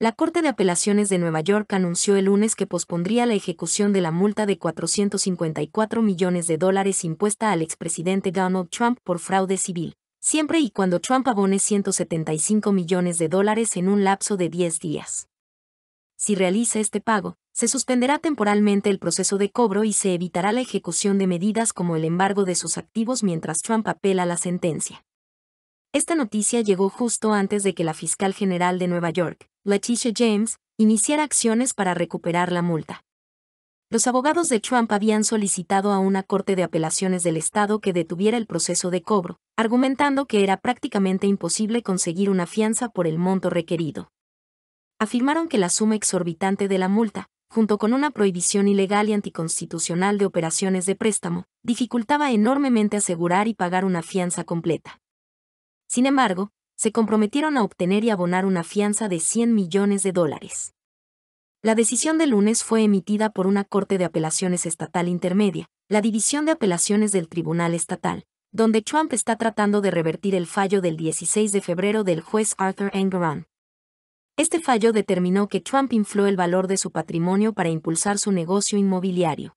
La Corte de Apelaciones de Nueva York anunció el lunes que pospondría la ejecución de la multa de 454 millones de dólares impuesta al expresidente Donald Trump por fraude civil, siempre y cuando Trump abone 175 millones de dólares en un lapso de 10 días. Si realiza este pago, se suspenderá temporalmente el proceso de cobro y se evitará la ejecución de medidas como el embargo de sus activos mientras Trump apela la sentencia. Esta noticia llegó justo antes de que la fiscal general de Nueva York, Letitia James, iniciar acciones para recuperar la multa. Los abogados de Trump habían solicitado a una corte de apelaciones del Estado que detuviera el proceso de cobro, argumentando que era prácticamente imposible conseguir una fianza por el monto requerido. Afirmaron que la suma exorbitante de la multa, junto con una prohibición ilegal y anticonstitucional de operaciones de préstamo, dificultaba enormemente asegurar y pagar una fianza completa. Sin embargo, se comprometieron a obtener y abonar una fianza de 100 millones de dólares. La decisión de lunes fue emitida por una Corte de Apelaciones Estatal Intermedia, la División de Apelaciones del Tribunal Estatal, donde Trump está tratando de revertir el fallo del 16 de febrero del juez Arthur Engeron. Este fallo determinó que Trump infló el valor de su patrimonio para impulsar su negocio inmobiliario.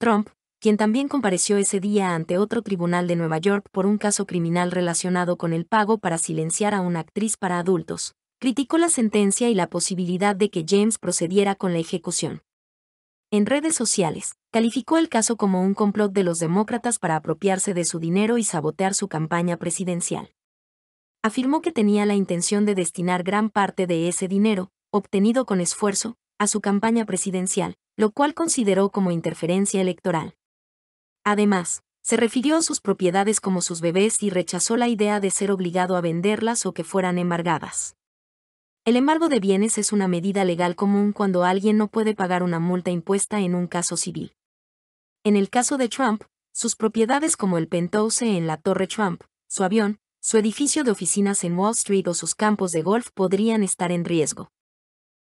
Trump, quien también compareció ese día ante otro tribunal de Nueva York por un caso criminal relacionado con el pago para silenciar a una actriz para adultos, criticó la sentencia y la posibilidad de que James procediera con la ejecución. En redes sociales, calificó el caso como un complot de los demócratas para apropiarse de su dinero y sabotear su campaña presidencial. Afirmó que tenía la intención de destinar gran parte de ese dinero, obtenido con esfuerzo, a su campaña presidencial, lo cual consideró como interferencia electoral. Además, se refirió a sus propiedades como sus bebés y rechazó la idea de ser obligado a venderlas o que fueran embargadas. El embargo de bienes es una medida legal común cuando alguien no puede pagar una multa impuesta en un caso civil. En el caso de Trump, sus propiedades como el penthouse en la Torre Trump, su avión, su edificio de oficinas en Wall Street o sus campos de golf podrían estar en riesgo.